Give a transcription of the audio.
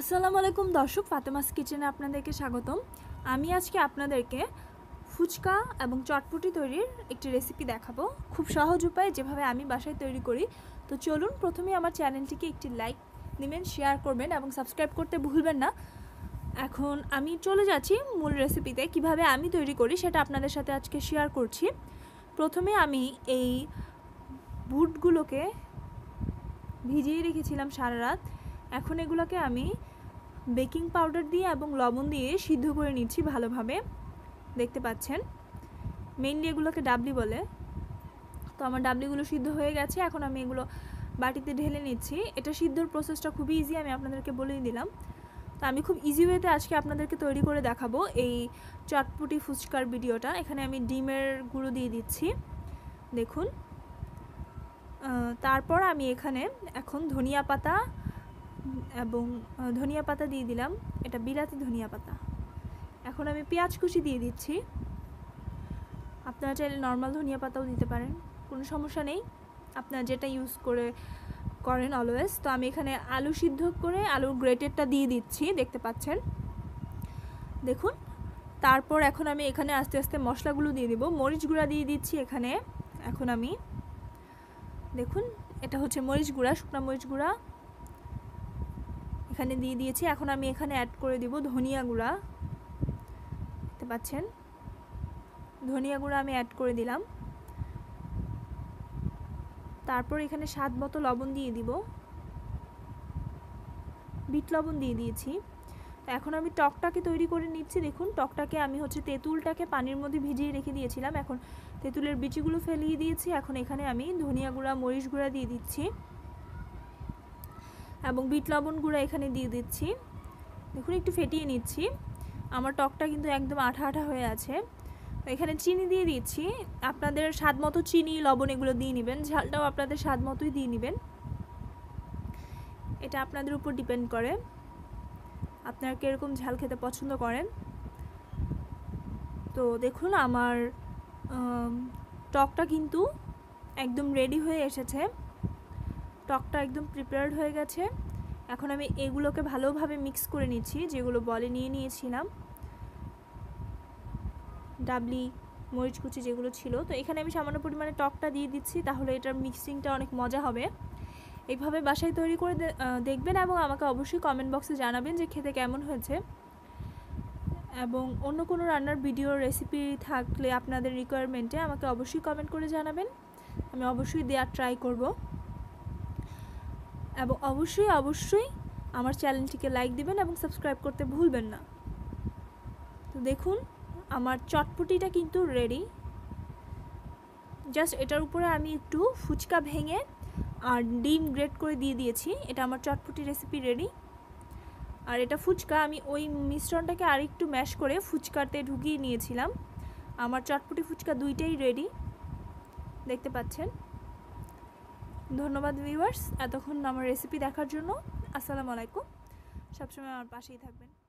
আসসালামু আলাইকুম দর্শক ফাতেমাস কিচেনে আপনাদেরকে স্বাগতম আমি আজকে আপনাদেরকে ফুচকা এবং চটপটি তৈরির একটি রেসিপি দেখাবো খুব সহজ উপায়ে যেভাবে আমি বাসায় তৈরি করি তো চলুন প্রথমে আমার চ্যানেলটিকে একটি লাইক দিবেন শেয়ার করবেন এবং সাবস্ক্রাইব করতে ভুলবেন না এখন আমি চলে যাচ্ছি মূল রেসিপিতে কিভাবে আমি তৈরি করি সেটা আপনাদের সাথে আজকে শেয়ার করছি প্রথমে আমি এই বুটগুলোকে ভিজিয়ে রেখেছিলাম সারা রাত এখন এগুলোকে আমি বেকিং পাউডার দিয়ে এবং লবণ দিয়ে সিদ্ধ করে নিচ্ছি ভালোভাবে দেখতে পাচ্ছেন মেইনলি এগুলোকে ডাবলি বলে তো আমার ডাবলিগুলো সিদ্ধ হয়ে গেছে এখন আমি এগুলো বাটিতে ঢেলে নিচ্ছি এটা সিদ্ধর প্রসেসটা খুবই ইজি আমি আপনাদেরকে বলেই দিলাম তো আমি খুব ইজি ওয়েতে আজকে আপনাদেরকে তৈরি করে দেখাবো এই চটপুটি ফুচকার ভিডিওটা এখানে আমি ডিমের গুঁড়ো দিয়ে দিচ্ছি দেখুন তারপর আমি এখানে এখন ধনিয়া পাতা এবং ধনিয়া পাতা দিয়ে দিলাম এটা বিলাতি ধনিয়া পাতা এখন আমি পেঁয়াজ কুচি দিয়ে দিচ্ছি আপনারা চাইলে নর্মাল ধনিয়া পাতাও দিতে পারেন কোনো সমস্যা নেই আপনারা যেটা ইউজ করে করেন অলওয়েজ তো আমি এখানে আলু সিদ্ধ করে আলুর গ্রেটেডটা দিয়ে দিচ্ছি দেখতে পাচ্ছেন দেখুন তারপর এখন আমি এখানে আস্তে আস্তে মশলাগুলো দিয়ে দিব মরিচ গুঁড়া দিয়ে দিচ্ছি এখানে এখন আমি দেখুন এটা হচ্ছে মরিচ গুঁড়া শুকনা মরিচ গুঁড়া এখানে দিয়ে দিয়েছি এখন আমি এখানে অ্যাড করে দিব ধনিয়া গুঁড়া দেখতে পাচ্ছেন ধনিয়া গুঁড়া আমি অ্যাড করে দিলাম তারপর এখানে স্বাদ মতো লবণ দিয়ে দিব বিট লবণ দিয়ে দিয়েছি এখন আমি টকটাকে তৈরি করে নিচ্ছি দেখুন টকটাকে আমি হচ্ছে তেঁতুলটাকে পানির মধ্যে ভিজিয়ে রেখে দিয়েছিলাম এখন তেঁতুলের বিচিগুলো ফেলিয়ে দিয়েছি এখন এখানে আমি ধনিয়া গুঁড়া মরিচ গুঁড়া দিয়ে দিচ্ছি এবং বিট লবণ গুঁড়া এখানে দিয়ে দিচ্ছি দেখুন একটু ফেটিয়ে নিচ্ছি আমার টকটা কিন্তু একদম আঠা আঠা হয়ে আছে এখানে চিনি দিয়ে দিচ্ছি আপনাদের স্বাদ মতো চিনি লবণ এগুলো দিয়ে নেবেন ঝালটাও আপনাদের স্বাদ মতোই দিয়ে নেবেন এটা আপনাদের উপর ডিপেন্ড করে আপনারা কীরকম ঝাল খেতে পছন্দ করেন তো দেখুন আমার টকটা কিন্তু একদম রেডি হয়ে এসেছে টকটা একদম প্রিপেয়ার্ড হয়ে গেছে এখন আমি এগুলোকে ভালোভাবে মিক্স করে নিচ্ছি যেগুলো বলে নিয়ে নিয়েছিলাম ডাবলি মরিচ কুচি যেগুলো ছিল তো এখানে আমি সামান্য পরিমাণে টকটা দিয়ে দিচ্ছি তাহলে এটার মিক্সিংটা অনেক মজা হবে এইভাবে বাসায় তৈরি করে দেখবেন এবং আমাকে অবশ্যই কমেন্ট বক্সে জানাবেন যে খেতে কেমন হয়েছে এবং অন্য কোনো রান্নার ভিডিও রেসিপি থাকলে আপনাদের রিকোয়ারমেন্টে আমাকে অবশ্যই কমেন্ট করে জানাবেন আমি অবশ্যই দেওয়ার ট্রাই করব এবং অবশ্যই অবশ্যই আমার চ্যানেলটিকে লাইক দিবেন এবং সাবস্ক্রাইব করতে ভুলবেন না তো দেখুন আমার চটপটিটা কিন্তু রেডি জাস্ট এটার উপরে আমি একটু ফুচকা ভেঙে আর ডিম গ্রেট করে দিয়ে দিয়েছি এটা আমার চটপটি রেসিপি রেডি আর এটা ফুচকা আমি ওই মিশ্রণটাকে আরেকটু ম্যাশ করে ফুচকাতে ঢুকিয়ে নিয়েছিলাম আমার চটপটি ফুচকা দুইটাই রেডি দেখতে পাচ্ছেন ধন্যবাদ ভিউয়ার্স এতক্ষণ আমার রেসিপি দেখার জন্য আসসালামু আলাইকুম সবসময় আমার পাশেই থাকবেন